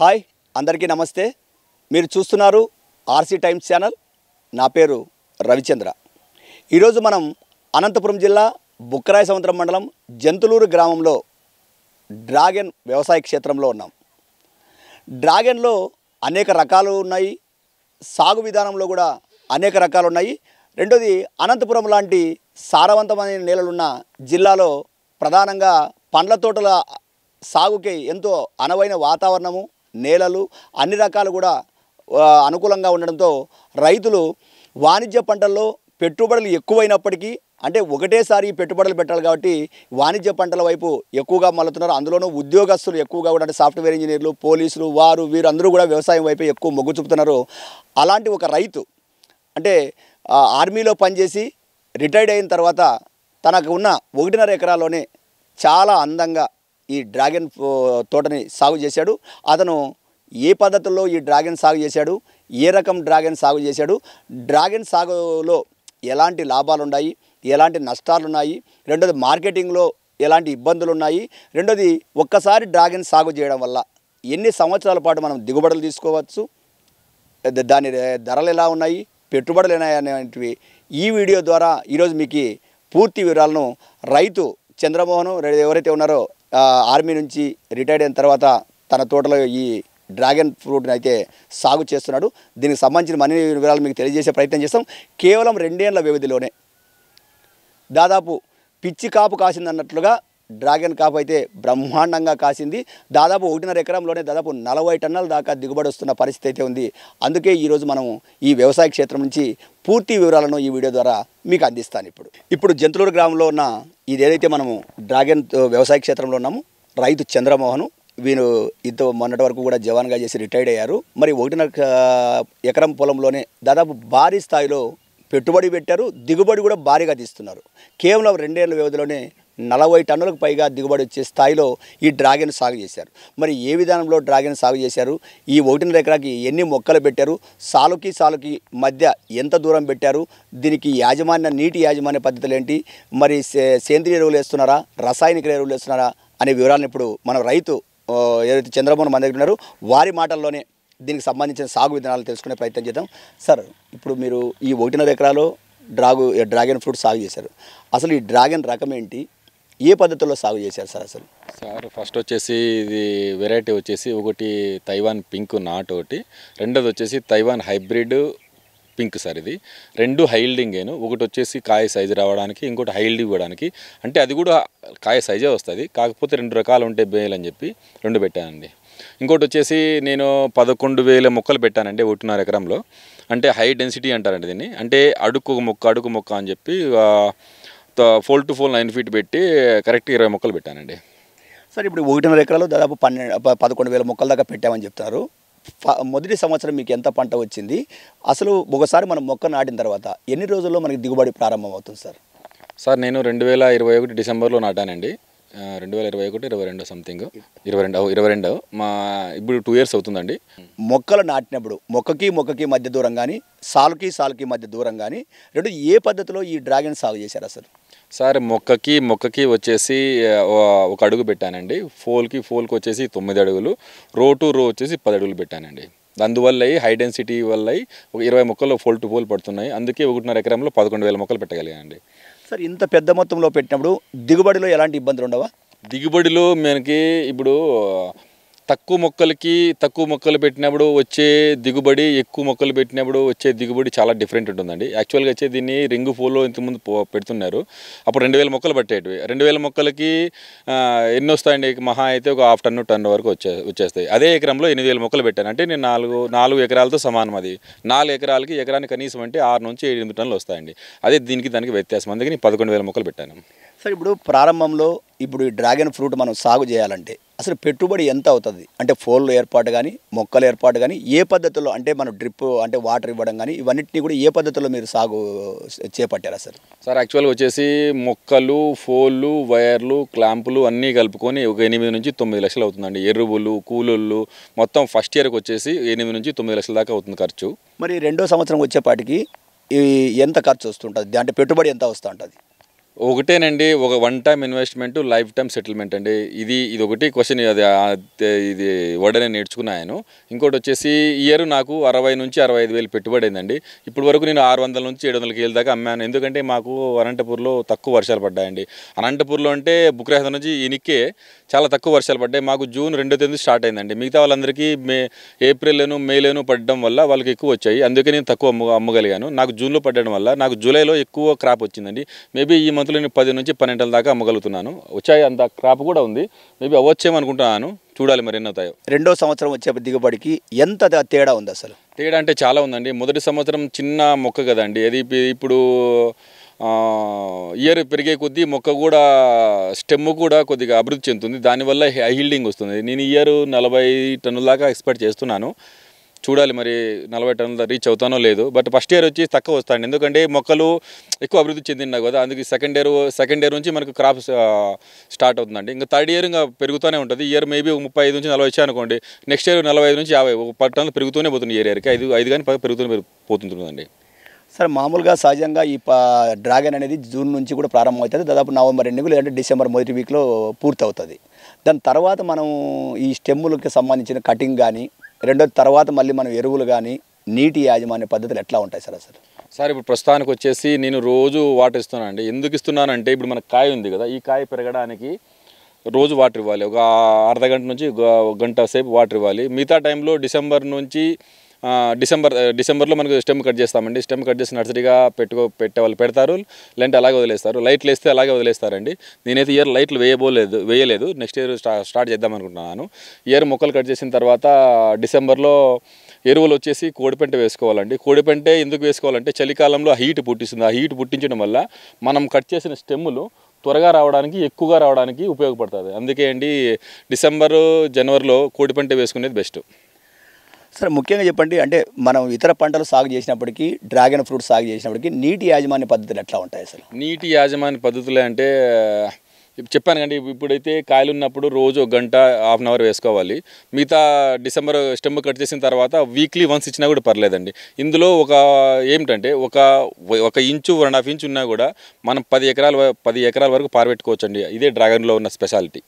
hi అందరికీ నమస్తే మీరు చూస్తున్నారు ఆర్సీ టైమ్స్ ఛానల్ నా పేరు రవిచంద్ర ఈరోజు మనం అనంతపురం జిల్లా బుక్కరాయ సముద్రం మండలం జంతులూరు గ్రామంలో డ్రాగన్ వ్యవసాయ క్షేత్రంలో ఉన్నాం డ్రాగన్లో అనేక రకాలు ఉన్నాయి సాగు విధానంలో కూడా అనేక రకాలు ఉన్నాయి రెండోది అనంతపురం లాంటి సారవంతమైన నేలలున్న జిల్లాలో ప్రధానంగా పండ్ల తోటల సాగుకి ఎంతో అనువైన వాతావరణము నేలలు అన్ని రకాలు కూడా అనుకూలంగా ఉండడంతో రైతులు వాణిజ్య పంటల్లో పెట్టుబడులు ఎక్కువైనప్పటికీ అంటే ఒకటేసారి పెట్టుబడులు పెట్టాలి కాబట్టి వాణిజ్య పంటల వైపు ఎక్కువగా మళ్ళుతున్నారు అందులోనూ ఉద్యోగస్తులు ఎక్కువగా కూడా అంటే సాఫ్ట్వేర్ ఇంజనీర్లు పోలీసులు వారు వీరందరూ కూడా వ్యవసాయం వైపు ఎక్కువ మొగ్గు చూపుతున్నారు అలాంటి ఒక రైతు అంటే ఆర్మీలో పనిచేసి రిటైర్డ్ అయిన తర్వాత తనకు ఉన్న ఒకటిన్నర ఎకరాల్లోనే చాలా అందంగా ఈ డ్రాగన్ తోటని సాగు చేశాడు అతను ఏ పద్ధతుల్లో ఈ డ్రాగన్ సాగు చేశాడు ఏ రకం డ్రాగన్ సాగు చేశాడు డ్రాగన్ సాగులో ఎలాంటి లాభాలు ఉన్నాయి ఎలాంటి నష్టాలు ఉన్నాయి రెండోది మార్కెటింగ్లో ఎలాంటి ఇబ్బందులు ఉన్నాయి రెండోది ఒక్కసారి డ్రాగన్ సాగు చేయడం వల్ల ఎన్ని సంవత్సరాల పాటు మనం దిగుబడులు తీసుకోవచ్చు దాని ధరలు ఎలా ఉన్నాయి పెట్టుబడులు అనేటివి ఈ వీడియో ద్వారా ఈరోజు మీకు పూర్తి వివరాలను రైతు చంద్రమోహన్ ఎవరైతే ఉన్నారో ఆర్మీ నుంచి రిటైర్డ్ అయిన తర్వాత తన తోటలో ఈ డ్రాగన్ ఫ్రూట్ని అయితే సాగు చేస్తున్నాడు దీనికి సంబంధించిన మరిన్ని వివరాలు మీకు తెలియజేసే ప్రయత్నం చేస్తాం కేవలం రెండేళ్ల వ్యవధిలోనే దాదాపు పిచ్చి కాపు కాసిందన్నట్లుగా డ్రాగన్ కాప్ అయితే బ్రహ్మాండంగా కాసింది దాదాపు ఒకటిన్నర ఎకరంలోనే దాదాపు నలభై టన్నుల దాకా దిగుబడి వస్తున్న పరిస్థితి అయితే ఉంది అందుకే ఈరోజు మనం ఈ వ్యవసాయ క్షేత్రం నుంచి పూర్తి వివరాలను ఈ వీడియో ద్వారా మీకు అందిస్తాను ఇప్పుడు ఇప్పుడు జంతులూరు గ్రామంలో ఉన్న ఇదేదైతే మనము డ్రాగన్ వ్యవసాయ క్షేత్రంలో ఉన్నాము రైతు చంద్రమోహన్ వీరు ఇంత మొన్నటి వరకు కూడా జవాన్గా చేసి రిటైర్డ్ అయ్యారు మరి ఒకటిన్నర ఎకరం పొలంలోనే దాదాపు భారీ స్థాయిలో పెట్టుబడి పెట్టారు దిగుబడి కూడా భారీగా తీస్తున్నారు కేవలం రెండేళ్ల వ్యవధిలోనే నలభై టన్నులకు పైగా దిగుబడి వచ్చే స్థాయిలో ఈ డ్రాగన్ సాగు చేశారు మరి ఏ విధానంలో డ్రాగన్ సాగు చేశారు ఈ ఒకటిన్నర ఎకరాకి ఎన్ని మొక్కలు పెట్టారు సాలుకి సాలుకి మధ్య ఎంత దూరం పెట్టారు దీనికి యాజమాన్య నీటి యాజమాన్య పద్ధతులు ఏంటి మరి సేంద్రియ ఎరువులు వేస్తున్నారా రసాయనిక ఎరువులు వేస్తున్నారా అనే వివరాలను ఇప్పుడు మన రైతు ఏదైతే చంద్రబాబు మన దగ్గర ఉన్నారో వారి మాటల్లోనే దీనికి సంబంధించిన సాగు విధానాలు తెలుసుకునే ప్రయత్నం చేద్దాం సార్ ఇప్పుడు మీరు ఈ ఒకటిన్నర ఎకరాలో డ్రాగు డ్రాగన్ ఫ్రూట్ సాగు చేశారు అసలు ఈ డ్రాగన్ రకం ఏంటి ఏ పద్ధతిలో సాగు చేశారు సార్ అసలు సార్ ఫస్ట్ వచ్చేసి ఇది వెరైటీ వచ్చేసి ఒకటి తైవాన్ పింక్ నాట్ ఒకటి రెండోది వచ్చేసి తైవాన్ హైబ్రిడ్ పింక్ సార్ ఇది రెండు హైల్డింగేను ఒకటి వచ్చేసి కాయ సైజు రావడానికి ఇంకోటి హైల్డ్ ఇవ్వడానికి అంటే అది కూడా కాయ సైజే వస్తుంది కాకపోతే రెండు రకాలు ఉంటే బేయాలని అని చెప్పి రెండు పెట్టానండి ఇంకోటి వచ్చేసి నేను పదకొండు వేల మొక్కలు పెట్టానండి ఒకటిన్నర ఎకరంలో అంటే హై డెన్సిటీ అంటారండి దీన్ని అంటే అడుకు మొక్క అడుగు మొక్క అని చెప్పి four to four nine feet పెట్టి కరెక్ట్గా ఇరవై మొక్కలు పెట్టానండి సార్ ఇప్పుడు ఒకటిన్నర ఎకరాలు దాదాపు పన్నెండు పదకొండు వేల మొక్కల దాకా పెట్టామని చెప్తారు మొదటి సంవత్సరం మీకు ఎంత పంట వచ్చింది అసలు ఒకసారి మనం మొక్క నాటిన తర్వాత ఎన్ని రోజుల్లో మనకి దిగుబడి ప్రారంభం అవుతుంది సార్ సార్ నేను రెండు వేల ఇరవై ఒకటి డిసెంబర్లో నాటానండి రెండు వేల ఇరవై ఒకటి ఇరవై రెండు సంథింగ్ ఇరవై రెండు ఇరవై రెండు మా ఇప్పుడు టూ ఇయర్స్ అవుతుందండి మొక్కలు నాటినప్పుడు మొక్కకి మొక్కకి మధ్య దూరం కానీ సాలుకి సాలుకి మధ్య దూరం కానీ రెండు ఏ పద్ధతిలో ఈ డ్రాగన్ సాగు చేశారు అసలు సార్ మొక్కకి మొక్కకి వచ్చేసి ఒక అడుగు పెట్టానండి ఫోల్కి ఫోల్కి వచ్చేసి తొమ్మిది అడుగులు రో టు రో వచ్చేసి పది అడుగులు పెట్టానండి అందువల్ల హై డెన్సిటీ వల్ల ఒక ఇరవై మొక్కలు ఫోల్ టు ఫోల్ పడుతున్నాయి అందుకే ఒకటిన్నర ఎకరంలో పదకొండు వేల మొక్కలు పెట్టగలిగానండి సార్ ఇంత పెద్ద మొత్తంలో పెట్టినప్పుడు దిగుబడిలో ఎలాంటి ఇబ్బందులు ఉండవా దిగుబడిలో మనకి ఇప్పుడు తక్కువ మొక్కలకి తక్కువ మొక్కలు పెట్టినప్పుడు వచ్చే దిగుబడి ఎక్కువ మొక్కలు పెట్టినప్పుడు వచ్చే దిగుబడి చాలా డిఫరెంట్ ఉంటుందండి యాక్చువల్గా వచ్చే దీన్ని రింగు ఫోల్లో ఇంతకుముందు పెడుతున్నారు అప్పుడు రెండు వేల మొక్కలు పట్టేటివి రెండు వేల మొక్కలకి ఎన్ని వస్తాయండి మహా అయితే ఒక హాఫ్ టన్ను టన్ను వరకు వచ్చే వచ్చేస్తాయి అదే ఎకరంలో ఎనిమిది వేల మొక్కలు పెట్టాను అంటే నేను నాలుగు నాలుగు ఎకరాలతో సమానం అది నాలుగు ఎకరాలకి ఎకరానికి కనీసం అంటే ఆరు నుంచి ఎనిమిది టన్నులు వస్తాయండి అదే దీనికి దానికి వ్యత్యాసం అందుకని పదకొండు వేల మొక్కలు పెట్టాను సార్ ఇప్పుడు ప్రారంభంలో ఇప్పుడు డ్రాగన్ ఫ్రూట్ మనం సాగు చేయాలంటే అసలు పెట్టుబడి ఎంత అవుతుంది అంటే ఫోన్లు ఏర్పాటు కానీ మొక్కల ఏర్పాటు కానీ ఏ పద్ధతిలో అంటే మనం డ్రిప్ అంటే వాటర్ ఇవ్వడం కానీ ఇవన్నింటినీ కూడా ఏ పద్ధతిలో మీరు సాగు చేపట్టారు అసలు సార్ యాక్చువల్గా వచ్చేసి మొక్కలు ఫోన్లు వైర్లు క్లాంపులు అన్నీ కలుపుకొని ఒక ఎనిమిది నుంచి తొమ్మిది లక్షలు అవుతుందండి ఎరువులు కూలుళ్ళు మొత్తం ఫస్ట్ ఇయర్కి వచ్చేసి ఎనిమిది నుంచి తొమ్మిది లక్షల దాకా అవుతుంది ఖర్చు మరి రెండో సంవత్సరం వచ్చేపాటికి ఎంత ఖర్చు వస్తుంటుంది అంటే పెట్టుబడి ఎంత ఉంటుంది ఒకటేనండి ఒక one time investment life time settlement అండి ఇది ఇది ఒకటి క్వశ్చన్ అది ఇది వడనే నేర్చుకున్నాను ఇంకోటి వచ్చేసి ఇయర్ నాకు అరవై నుంచి అరవై ఐదు వేలు పెట్టుబడి అయిందండి ఇప్పటి వరకు నేను ఆరు వందల నుంచి ఏడు వందల కేలు దాకా అమ్మాను ఎందుకంటే మాకు అనంతపూర్లో తక్కువ వర్షాలు పడ్డాయండి అనంతపూర్లో అంటే బుక్రహత నుంచి ఇనికే చాలా తక్కువ వర్షాలు పడ్డాయి మాకు జూన్ రెండో తేదీ స్టార్ట్ అయిందండి మిగతా వాళ్ళందరికీ మే ఏప్రిల్లోను మేలోను పడడం వల్ల వాళ్ళకి ఎక్కువ వచ్చాయి అందుకే నేను తక్కువ అమ్మగలిగాను నాకు జూన్లో పడడం వల్ల నాకు జూలైలో ఎక్కువ క్రాప్ వచ్చిందండి మేబీ ఈ మంత్ మంత్లోని పది నుంచి పన్నెండు దాకా అమ్మగలుగుతున్నాను వచ్చాయి అంత క్రాప్ కూడా ఉంది మేబీ అవ్వచ్చేమనుకుంటున్నాను చూడాలి మరి ఎన్నవుతాయో రెండో సంవత్సరం వచ్చే దిగుబడికి ఎంత తేడా ఉంది అసలు తేడా అంటే చాలా ఉందండి మొదటి సంవత్సరం చిన్న మొక్క కదండి అది ఇప్పుడు ఇయర్ పెరిగే కొద్దీ మొక్క కూడా స్టెమ్ కూడా కొద్దిగా అభివృద్ధి చెందుతుంది దానివల్ల హీల్డింగ్ వస్తుంది నేను ఇయర్ నలభై టన్నుల దాకా ఎక్స్పెక్ట్ చేస్తున్నాను చూడాలి మరి నలభై టన్నుల రీచ్ అవుతానో లేదు బట్ ఫస్ట్ ఇయర్ వచ్చి తక్కువ వస్తాయండి ఎందుకంటే మొక్కలు ఎక్కువ అభివృద్ధి చెందినాయి కదా అందుకే సెకండ్ ఇయర్ సెకండ్ ఇయర్ నుంచి మనకు క్రాప్ స్టార్ట్ అవుతుందండి ఇంకా థర్డ్ ఇయర్ ఇంకా పెరుగుతూనే ఉంటుంది ఇయర్ మేబీ ముప్పై ఐదు నుంచి నలభై వచ్చాయి అనుకోండి నెక్స్ట్ ఇయర్ నలభై ఐదు నుంచి యాభై పది టన్నులు పెరుగుతూనే పోతుంది ఇయర్ ఇయర్కి ఐదు ఐదు కానీ పెరుగుతూనే పోతుంటుందండి సార్ మామూలుగా సహజంగా ఈ డ్రాగన్ అనేది జూన్ నుంచి కూడా ప్రారంభమవుతుంది దాదాపు నవంబర్ ఎండింగ్ లేదంటే డిసెంబర్ మొదటి వీక్లో పూర్తవుతుంది దాని తర్వాత మనం ఈ స్టెమ్ములకి సంబంధించిన కటింగ్ కానీ రెండోది తర్వాత మళ్ళీ మనం ఎరువులు కానీ నీటి యాజమాన్య పద్ధతులు ఎట్లా ఉంటాయి సార్ అసలు సార్ ఇప్పుడు ప్రస్తుతానికి వచ్చేసి నేను రోజు వాటర్ ఇస్తున్నాను అండి ఎందుకు ఇస్తున్నానంటే ఇప్పుడు మనకు కాయ ఉంది కదా ఈ కాయ పెరగడానికి రోజు వాటర్ ఇవ్వాలి ఒక అర్ధ గంట నుంచి గంట సేపు వాటర్ ఇవ్వాలి మిగతా టైంలో డిసెంబర్ నుంచి డిసెంబర్ డిసెంబర్లో మనకు స్టెమ్ కట్ చేస్తామండి స్టెమ్ కట్ చేసి నర్సరీగా పెట్టుకో పెట్టే వాళ్ళు పెడతారు లేదంటే అలాగే వదిలేస్తారు లైట్లు వేస్తే అలాగే వదిలేస్తారండి నేనైతే ఇయర్ లైట్లు వేయబోలేదు వేయలేదు నెక్స్ట్ ఇయర్ స్టార్ట్ చేద్దాం అనుకుంటున్నాను ఇయర్ మొక్కలు కట్ చేసిన తర్వాత డిసెంబర్లో ఎరువులు వచ్చేసి కోడిపెంట వేసుకోవాలండి కోడిపెంట ఎందుకు వేసుకోవాలంటే చలికాలంలో హీట్ పుట్టిస్తుంది ఆ హీట్ పుట్టించడం వల్ల మనం కట్ చేసిన స్టెమ్ములు త్వరగా రావడానికి ఎక్కువగా రావడానికి ఉపయోగపడుతుంది అందుకే అండి డిసెంబరు జనవరిలో కోడిపెంట వేసుకునేది బెస్ట్ సరే ముఖ్యంగా చెప్పండి అంటే మనం ఇతర పంటలు సాగు చేసినప్పటికీ డ్రాగన్ ఫ్రూట్ సాగు చేసినప్పటికీ నీటి యాజమాన్య పద్ధతులు ఎట్లా ఉంటాయి అసలు నీటి యాజమాన్య పద్ధతులు అంటే చెప్పాను కండి ఇప్పుడైతే కాయలు ఉన్నప్పుడు రోజు ఒక గంట హాఫ్ అన్ అవర్ వేసుకోవాలి మిగతా డిసెంబర్ స్టెమ్ కట్ చేసిన తర్వాత వీక్లీ వన్స్ ఇచ్చినా కూడా పర్లేదండి ఇందులో ఒక ఏమిటంటే ఒక ఒక inch one and half inch ఉన్నా కూడా మనం పది ఎకరాల పది ఎకరాల వరకు పారబెట్టుకోవచ్చండి ఇదే డ్రాగన్లో ఉన్న స్పెషాలిటీ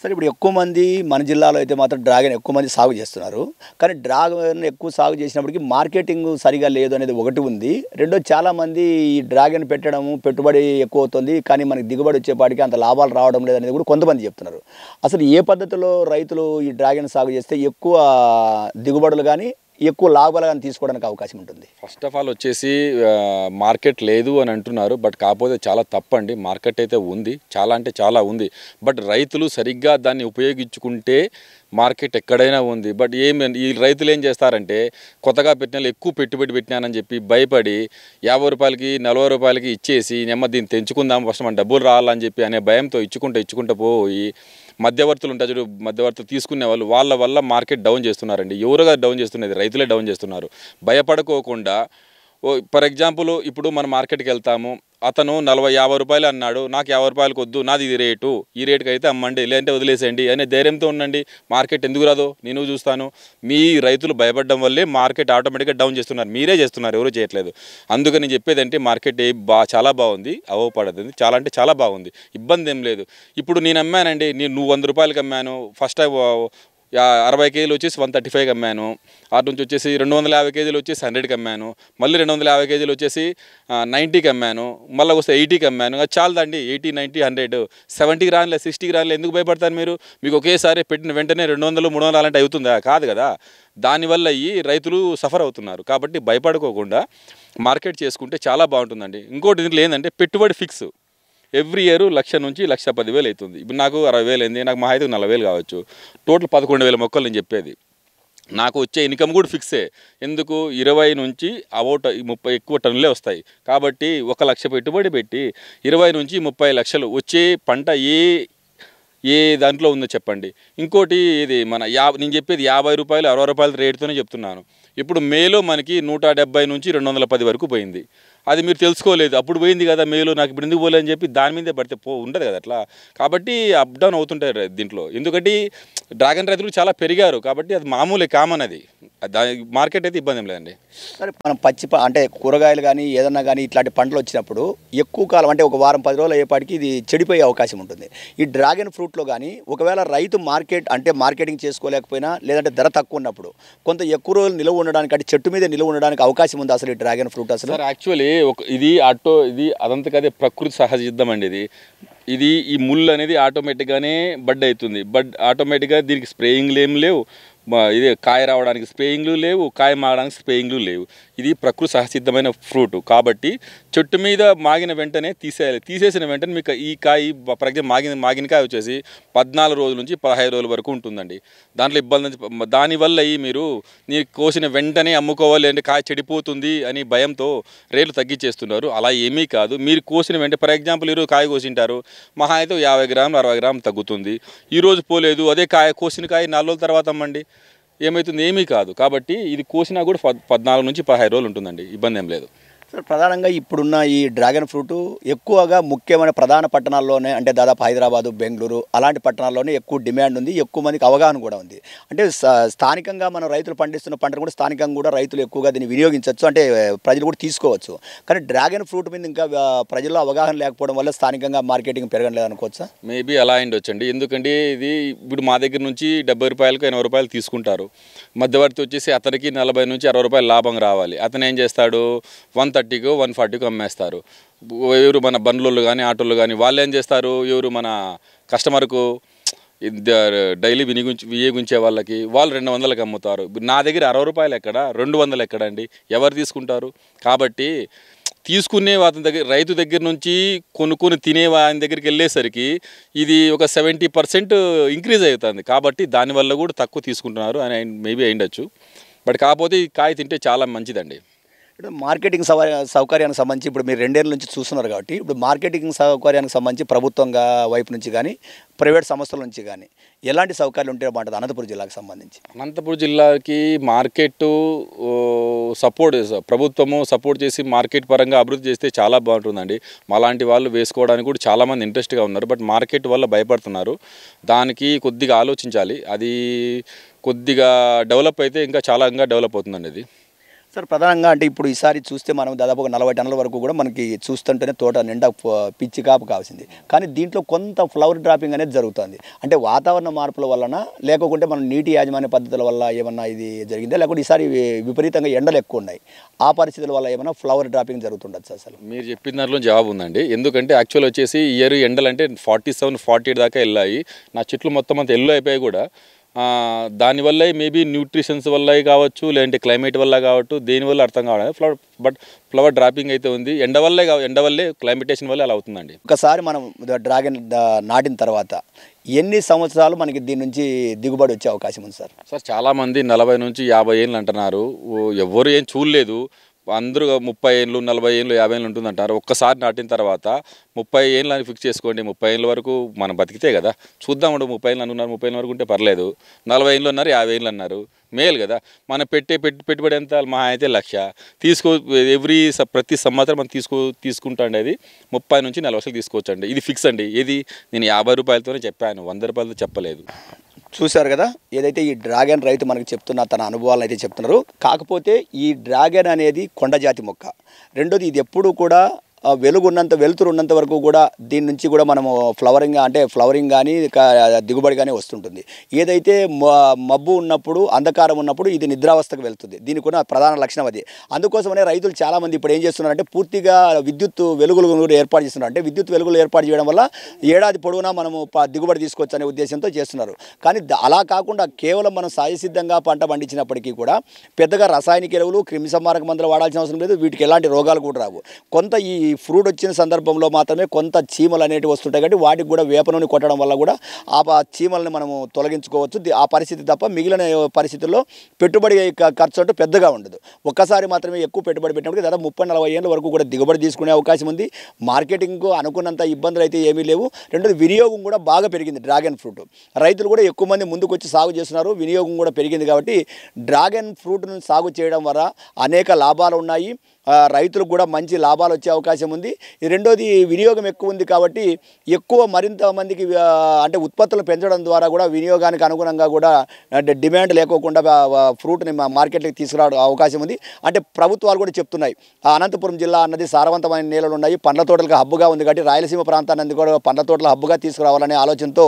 సరే ఇప్పుడు ఎక్కువ మంది మన జిల్లాలో అయితే మాత్రం డ్రాగన్ ఎక్కువ మంది సాగు చేస్తున్నారు కానీ డ్రాగన్ ఎక్కువ సాగు చేసినప్పటికీ మార్కెటింగ్ సరిగా లేదు అనేది ఒకటి ఉంది రెండో చాలామంది ఈ డ్రాగన్ పెట్టడము పెట్టుబడి ఎక్కువ అవుతుంది కానీ మనకి దిగుబడి వచ్చేపాటికి అంత లాభాలు రావడం లేదనేది కూడా కొంతమంది చెప్తున్నారు అసలు ఏ పద్ధతిలో రైతులు ఈ డ్రాగన్ సాగు చేస్తే ఎక్కువ దిగుబడులు కానీ ఎక్కువ లాభాలను తీసుకోవడానికి అవకాశం ఉంటుంది ఫస్ట్ ఆఫ్ ఆల్ వచ్చేసి మార్కెట్ లేదు అని అంటున్నారు బట్ కాకపోతే చాలా తప్పండి మార్కెట్ అయితే ఉంది చాలా అంటే చాలా ఉంది బట్ రైతులు సరిగ్గా దాన్ని ఉపయోగించుకుంటే మార్కెట్ ఎక్కడైనా ఉంది బట్ ఏం ఈ రైతులు ఏం చేస్తారంటే కొత్తగా పెట్టిన ఎక్కువ పెట్టుబడి పెట్టినానని చెప్పి భయపడి యాభై రూపాయలకి నలభై రూపాయలకి ఇచ్చేసి నెమ్మ దీన్ని తెంచుకుందాం ఫస్ట్ మన డబ్బులు రావాలని చెప్పి అనే భయంతో ఇచ్చుకుంటూ ఇచ్చుకుంటూ పోయి మధ్యవర్తులు ఉంటారు చూడు మధ్యవర్తులు తీసుకునే వాళ్ళు వాళ్ళ వల్ల మార్కెట్ డౌన్ చేస్తున్నారండి ఎవరుగా డౌన్ చేస్తున్నది రైతులే డౌన్ చేస్తున్నారు భయపడుకోకుండా ఫర్ ఎగ్జాంపుల్ ఇప్పుడు మన మార్కెట్కి వెళ్తాము అతను నలభై యాభై రూపాయలు అన్నాడు నాకు యాభై రూపాయలు వద్దు నాది ఇది రేటు ఈ రేటుకి అయితే అమ్మండి లేదంటే వదిలేసేయండి అనే ధైర్యంతో ఉండండి మార్కెట్ ఎందుకు రాదు నేను చూస్తాను మీ రైతులు భయపడడం వల్లే మార్కెట్ ఆటోమేటిక్గా డౌన్ చేస్తున్నారు మీరే చేస్తున్నారు ఎవరు చేయట్లేదు అందుకని నేను చెప్పేది అంటే మార్కెట్ బా చాలా బాగుంది అవపడదు చాలా అంటే చాలా బాగుంది ఇబ్బంది ఏం లేదు ఇప్పుడు నేను అమ్మానండి నేను నువ్వు వంద రూపాయలకి అమ్మాను ఫస్ట్ అరవై కేజీలు వచ్చేసి వన్ థర్టీ ఫైవ్కి అమ్మాను అటు నుంచి వచ్చేసి రెండు వందల యాభై కేజీలు వచ్చేసి హండ్రెడ్కి అమ్మాను మళ్ళీ రెండు వందల యాభై కేజీలు వచ్చేసి నైంటీకి అమ్మాను మళ్ళీ వస్తే ఎయిటీకి అమ్మాను అది చాలదండి ఎయిటీ నైంటీ హండ్రెడ్ సెవెంటీకి రానిలే సిక్స్టీకి రానిలే ఎందుకు భయపడతారు మీరు మీకు ఒకేసారి పెట్టిన వెంటనే రెండు వందలు మూడు వందలు అలాంటి అవుతుందా కాదు కదా దానివల్ల ఈ రైతులు సఫర్ అవుతున్నారు కాబట్టి భయపడుకోకుండా మార్కెట్ చేసుకుంటే చాలా బాగుంటుందండి ఇంకోటి దీంట్లో ఏంటంటే పెట్టుబడి ఫిక్స్ ఎవ్రీ ఇయర్ లక్ష నుంచి లక్ష పదివేలు అవుతుంది ఇప్పుడు నాకు అరవై వేలు అయింది నాకు మా అయితే నలభై వేలు కావచ్చు టోటల్ పదకొండు వేల మొక్కలు నేను చెప్పేది నాకు వచ్చే ఇన్కమ్ కూడా ఫిక్సే ఎందుకు ఇరవై నుంచి అబౌట్ ముప్పై ఎక్కువ టన్నులే వస్తాయి కాబట్టి ఒక లక్ష పెట్టుబడి పెట్టి ఇరవై నుంచి ముప్పై లక్షలు వచ్చే పంట ఏ ఏ దాంట్లో ఉందో చెప్పండి ఇంకోటి ఇది మన యా నేను చెప్పేది యాభై రూపాయలు అరవై రూపాయల రేటుతోనే చెప్తున్నాను ఇప్పుడు మేలో మనకి నూట డెబ్బై నుంచి రెండు వందల పది వరకు పోయింది అది మీరు తెలుసుకోలేదు అప్పుడు పోయింది కదా మేలు నాకు ఇప్పుడు ఎందుకు పోలేదని చెప్పి దాని మీదే పడితే పో ఉండదు కదా అట్లా కాబట్టి అప్ డౌన్ అవుతుంటారు దీంట్లో ఎందుకంటే డ్రాగన్ రైతులు చాలా పెరిగారు కాబట్టి అది మామూలే కామన్ అది దానికి మార్కెట్ అయితే ఇబ్బంది ఏం లేదండి సరే మనం పచ్చి అంటే కూరగాయలు కానీ ఏదన్నా కానీ ఇట్లాంటి పంటలు వచ్చినప్పుడు ఎక్కువ కాలం అంటే ఒక వారం పది రోజులు అయ్యేపాటికి ఇది చెడిపోయే అవకాశం ఉంటుంది ఈ డ్రాగన్ ఫ్రూట్లో కానీ ఒకవేళ రైతు మార్కెట్ అంటే మార్కెటింగ్ చేసుకోలేకపోయినా లేదంటే ధర తక్కువ ఉన్నప్పుడు కొంత ఎక్కువ రోజులు నిలువ ఉండడానికి అంటే చెట్టు మీద నిలువ ఉండడానికి అవకాశం ఉంది అసలు ఈ డ్రాగన్ ఫ్రూట్ అసలు యాక్చువల్లీ ఒక ఇది ఆటో ఇది కదే ప్రకృతి సహజ అండి ఇది ఇది ఈ ముళ్ళు అనేది ఆటోమేటిక్గానే బడ్ అవుతుంది బడ్ ఆటోమేటిక్గా దీనికి స్ప్రేయింగ్లు ఏం లేవు ఇదే కాయ రావడానికి స్పేయింగ్లు లేవు కాయ మాగడానికి స్పేయింగ్లు లేవు ఇది ప్రకృతి సహసిద్ధమైన ఫ్రూట్ కాబట్టి చెట్టు మీద మాగిన వెంటనే తీసేయాలి తీసేసిన వెంటనే మీకు ఈ కాయ ప్రజ్ఞ మాగిన మాగిన కాయ వచ్చేసి పద్నాలుగు రోజుల నుంచి పదహైదు రోజుల వరకు ఉంటుందండి దాంట్లో ఇబ్బంది దానివల్ల ఈ మీరు నీ కోసిన వెంటనే అమ్ముకోవాలి అంటే కాయ చెడిపోతుంది అని భయంతో రేట్లు తగ్గించేస్తున్నారు అలా ఏమీ కాదు మీరు కోసిన వెంటనే ఫర్ ఎగ్జాంపుల్ ఈరోజు కాయ కోసింటారు మహా అయితే యాభై గ్రాములు అరవై గ్రాములు తగ్గుతుంది ఈరోజు పోలేదు అదే కాయ కోసిన కాయ నాలుగు రోజుల తర్వాత అమ్మండి ఏమవుతుంది ఏమీ కాదు కాబట్టి ఇది కోసినా కూడా పద్నాలుగు నుంచి పదహైదు రోజులు ఉంటుందండి ఇబ్బంది ఏం లేదు సార్ ప్రధానంగా ఇప్పుడున్న ఈ డ్రాగన్ ఫ్రూట్ ఎక్కువగా ముఖ్యమైన ప్రధాన పట్టణాల్లోనే అంటే దాదాపు హైదరాబాదు బెంగళూరు అలాంటి పట్టణాల్లోనే ఎక్కువ డిమాండ్ ఉంది ఎక్కువ మందికి అవగాహన కూడా ఉంది అంటే స్థానికంగా మనం రైతులు పండిస్తున్న పంటను కూడా స్థానికంగా కూడా రైతులు ఎక్కువగా దీన్ని వినియోగించవచ్చు అంటే ప్రజలు కూడా తీసుకోవచ్చు కానీ డ్రాగన్ ఫ్రూట్ మీద ఇంకా ప్రజల్లో అవగాహన లేకపోవడం వల్ల స్థానికంగా మార్కెటింగ్ పెరగడం లేదనుకోవచ్చా మేబీ అలా వచ్చండి ఎందుకంటే ఇది ఇప్పుడు మా దగ్గర నుంచి డెబ్బై రూపాయలకు ఎనభై రూపాయలు తీసుకుంటారు మధ్యవర్తి వచ్చేసి అతనికి నలభై నుంచి అరవై రూపాయలు లాభం రావాలి అతను ఏం చేస్తాడు వన్ థర్టీకి వన్ ఫార్టీకి అమ్మేస్తారు ఎవరు మన బండ్లు కానీ ఆటోలు కానీ వాళ్ళు ఏం చేస్తారు ఎవరు మన కస్టమర్కు డైలీ వినియోగించి వినియోగించే వాళ్ళకి వాళ్ళు రెండు వందలకు అమ్ముతారు నా దగ్గర అరవై రూపాయలు ఎక్కడ రెండు వందలు ఎక్కడ అండి ఎవరు తీసుకుంటారు కాబట్టి తీసుకునే అతని దగ్గర రైతు దగ్గర నుంచి కొనుక్కొని తినే ఆయన దగ్గరికి వెళ్ళేసరికి ఇది ఒక సెవెంటీ పర్సెంట్ ఇంక్రీజ్ అవుతుంది కాబట్టి దానివల్ల కూడా తక్కువ తీసుకుంటున్నారు అని మేబీ అయిండొచ్చు బట్ కాకపోతే ఈ కాయ తింటే చాలా మంచిదండి ఇప్పుడు మార్కెటింగ్ సవ సౌకర్యానికి సంబంధించి ఇప్పుడు మీరు రెండేళ్ళ నుంచి చూస్తున్నారు కాబట్టి ఇప్పుడు మార్కెటింగ్ సౌకర్యానికి సంబంధించి ప్రభుత్వంగా వైపు నుంచి కానీ ప్రైవేట్ సంస్థల నుంచి కానీ ఎలాంటి సౌకర్యాలు ఉంటే బాగుంటుంది అనంతపురం జిల్లాకు సంబంధించి అనంతపురం జిల్లాకి మార్కెట్ సపోర్ట్ ప్రభుత్వము సపోర్ట్ చేసి మార్కెట్ పరంగా అభివృద్ధి చేస్తే చాలా బాగుంటుందండి మాలాంటి వాళ్ళు వేసుకోవడానికి కూడా చాలామంది ఇంట్రెస్ట్గా ఉన్నారు బట్ మార్కెట్ వల్ల భయపడుతున్నారు దానికి కొద్దిగా ఆలోచించాలి అది కొద్దిగా డెవలప్ అయితే ఇంకా చాలా ఇంకా డెవలప్ అవుతుందండి అది సార్ ప్రధానంగా అంటే ఇప్పుడు ఈసారి చూస్తే మనం దాదాపు ఒక నలభై టన్నుల వరకు కూడా మనకి చూస్తుంటేనే తోట నిండా పిచ్చి కాపు కావాల్సింది కానీ దీంట్లో కొంత ఫ్లవర్ డ్రాపింగ్ అనేది జరుగుతుంది అంటే వాతావరణ మార్పుల వలన లేకుంటే మనం నీటి యాజమాన్య పద్ధతుల వల్ల ఏమన్నా ఇది జరిగిందా లేకుంటే ఈసారి విపరీతంగా ఎండలు ఎక్కువ ఉన్నాయి ఆ పరిస్థితుల వల్ల ఏమైనా ఫ్లవర్ డ్రాపింగ్ జరుగుతుండొచ్చు అసలు మీరు చెప్పిన దాంట్లో జవాబు ఉందండి ఎందుకంటే యాక్చువల్ వచ్చేసి ఇయర్ ఎండలు అంటే ఫార్టీ సెవెన్ ఫార్టీ దాకా వెళ్ళాయి నా చెట్లు మొత్తం అంత ఎల్లో అయిపోయాయి కూడా దానివల్ల మేబీ న్యూట్రిషన్స్ వల్ల కావచ్చు లేదంటే క్లైమేట్ వల్ల కావచ్చు దేనివల్ల అర్థం కావాలి ఫ్లవర్ బట్ ఫ్లవర్ డ్రాపింగ్ అయితే ఉంది ఎండ వల్లే ఎండ వల్లే క్లైమేటేషన్ వల్ల అలా అవుతుందండి ఒకసారి మనం డ్రాగన్ నాటిన తర్వాత ఎన్ని సంవత్సరాలు మనకి దీని నుంచి దిగుబడి వచ్చే అవకాశం ఉంది సార్ సార్ చాలామంది నలభై నుంచి యాభై ఏళ్ళు అంటున్నారు ఎవ్వరు ఏం చూడలేదు అందరూ ముప్పై ఏళ్ళు నలభై ఏళ్ళు యాభై ఏళ్ళు ఉంటుందంటారు ఒక్కసారి నాటిన తర్వాత ముప్పై ఏళ్ళు అని ఫిక్స్ చేసుకోండి ముప్పై ఏళ్ళ వరకు మనం బతికితే కదా చూద్దామండి ముప్పై ఏళ్ళు అనున్నారు ముప్పై ఏళ్ళ వరకు ఉంటే పర్లేదు నలభై ఏళ్ళు అన్నారు యాభై ఏళ్ళు అన్నారు మేలు కదా మనం పెట్టే పెట్టి పెట్టుబడి ఎంత మా అయితే లక్ష తీసుకో ఎవ్రీ ప్రతి సంవత్సరం మనం తీసుకో తీసుకుంటాండి అది ముప్పై నుంచి నలభై లక్షలు తీసుకోవచ్చండి ఇది ఫిక్స్ అండి ఇది నేను యాభై రూపాయలతోనే చెప్పాను వంద రూపాయలతో చెప్పలేదు చూశారు కదా ఏదైతే ఈ డ్రాగన్ రైతు మనకు చెప్తున్న తన అనుభవాలను అయితే చెప్తున్నారు కాకపోతే ఈ డ్రాగన్ అనేది కొండజాతి మొక్క రెండోది ఇది ఎప్పుడూ కూడా వెలుగు ఉన్నంత వెలుతురు ఉన్నంత వరకు కూడా దీని నుంచి కూడా మనము ఫ్లవరింగ్ అంటే ఫ్లవరింగ్ కానీ దిగుబడి కానీ వస్తుంటుంది ఏదైతే మబ్బు ఉన్నప్పుడు అంధకారం ఉన్నప్పుడు ఇది నిద్రావస్థకు వెళ్తుంది దీనికి కూడా ప్రధాన లక్షణం అది అందుకోసమనే రైతులు చాలామంది ఇప్పుడు ఏం చేస్తున్నారంటే పూర్తిగా విద్యుత్ వెలుగులు ఏర్పాటు చేస్తున్నారు అంటే విద్యుత్ వెలుగులు ఏర్పాటు చేయడం వల్ల ఏడాది పొడవునా మనము దిగుబడి తీసుకోవచ్చు అనే ఉద్దేశంతో చేస్తున్నారు కానీ అలా కాకుండా కేవలం మనం సహజసిద్ధంగా పంట పండించినప్పటికీ కూడా పెద్దగా రసాయనిక ఎరువులు క్రిమిసంహారక మందులు వాడాల్సిన అవసరం లేదు వీటికి ఎలాంటి రోగాలు కూడా రావు కొంత ఈ ఈ ఫ్రూట్ వచ్చిన సందర్భంలో మాత్రమే కొంత చీమలు అనేటివి వస్తుంటాయి కాబట్టి వాటికి కూడా వేప నూనె కొట్టడం వల్ల కూడా ఆ చీమల్ని మనము తొలగించుకోవచ్చు ఆ పరిస్థితి తప్ప మిగిలిన పరిస్థితుల్లో పెట్టుబడి ఖర్చు అంటూ పెద్దగా ఉండదు ఒక్కసారి మాత్రమే ఎక్కువ పెట్టుబడి పెట్టినప్పుడు దాదాపు ముప్పై నలభై ఏళ్ళ వరకు కూడా దిగుబడి తీసుకునే అవకాశం ఉంది మార్కెటింగ్కు అనుకున్నంత ఇబ్బందులు అయితే ఏమీ లేవు రెండోది వినియోగం కూడా బాగా పెరిగింది డ్రాగన్ ఫ్రూట్ రైతులు కూడా ఎక్కువ మంది ముందుకు వచ్చి సాగు చేస్తున్నారు వినియోగం కూడా పెరిగింది కాబట్టి డ్రాగన్ ఫ్రూట్ను సాగు చేయడం వల్ల అనేక లాభాలు ఉన్నాయి రైతులకు కూడా మంచి లాభాలు వచ్చే అవకాశం ఉంది రెండోది వినియోగం ఎక్కువ ఉంది కాబట్టి ఎక్కువ మరింత మందికి అంటే ఉత్పత్తులు పెంచడం ద్వారా కూడా వినియోగానికి అనుగుణంగా కూడా డిమాండ్ లేకోకుండా ఫ్రూట్ని మార్కెట్కి తీసుకురావడం అవకాశం ఉంది అంటే ప్రభుత్వాలు కూడా చెప్తున్నాయి అనంతపురం జిల్లా అన్నది సారవంతమైన నేలలు ఉన్నాయి పండ్ల తోటలకు హబ్బుగా ఉంది కాబట్టి రాయలసీమ ప్రాంతాన్ని కూడా పండ్ల తోటల హబ్బుగా తీసుకురావాలనే ఆలోచనతో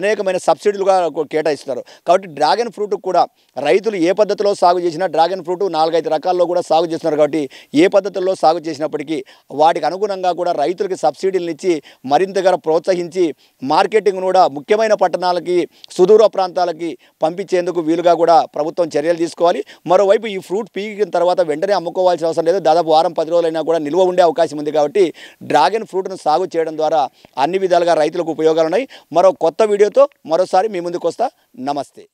అనేకమైన సబ్సిడీలుగా కేటాయిస్తున్నారు కాబట్టి డ్రాగన్ ఫ్రూట్ కూడా రైతులు ఏ పద్ధతిలో సాగు చేసినా డ్రాగన్ ఫ్రూట్ నాలుగైదు రకాల్లో కూడా సాగు చేస్తున్నారు కాబట్టి ఏ పద్ధతుల్లో సాగు చేసినప్పటికీ వాటికి అనుగుణంగా కూడా రైతులకి సబ్సిడీలను ఇచ్చి మరింతగా ప్రోత్సహించి మార్కెటింగ్ కూడా ముఖ్యమైన పట్టణాలకి సుదూర ప్రాంతాలకి పంపించేందుకు వీలుగా కూడా ప్రభుత్వం చర్యలు తీసుకోవాలి మరోవైపు ఈ ఫ్రూట్ పీకిన తర్వాత వెంటనే అమ్ముకోవాల్సిన అవసరం లేదు దాదాపు వారం పది రోజులైనా కూడా నిల్వ ఉండే అవకాశం ఉంది కాబట్టి డ్రాగన్ ఫ్రూట్ను సాగు చేయడం ద్వారా అన్ని విధాలుగా రైతులకు ఉపయోగాలు ఉన్నాయి మరో కొత్త వీడియోతో మరోసారి మీ ముందుకు వస్తా నమస్తే